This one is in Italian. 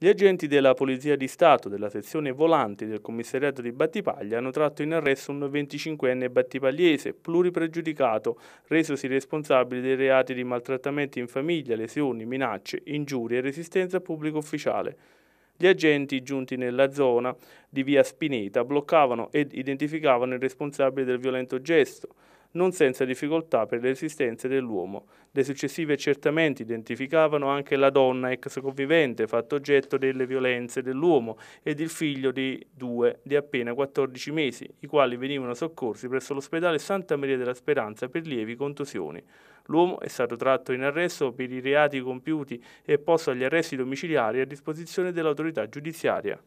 Gli agenti della Polizia di Stato della sezione volante del commissariato di Battipaglia hanno tratto in arresto un 25enne battipagliese pluripregiudicato, resosi responsabile dei reati di maltrattamenti in famiglia, lesioni, minacce, ingiurie e resistenza a pubblico ufficiale. Gli agenti giunti nella zona di via Spineta bloccavano ed identificavano il responsabile del violento gesto non senza difficoltà per le resistenze dell'uomo. Le successive accertamenti identificavano anche la donna ex convivente, fatto oggetto delle violenze dell'uomo, ed il figlio di due, di appena 14 mesi, i quali venivano soccorsi presso l'ospedale Santa Maria della Speranza per lievi contusioni. L'uomo è stato tratto in arresto per i reati compiuti e posto agli arresti domiciliari a disposizione dell'autorità giudiziaria.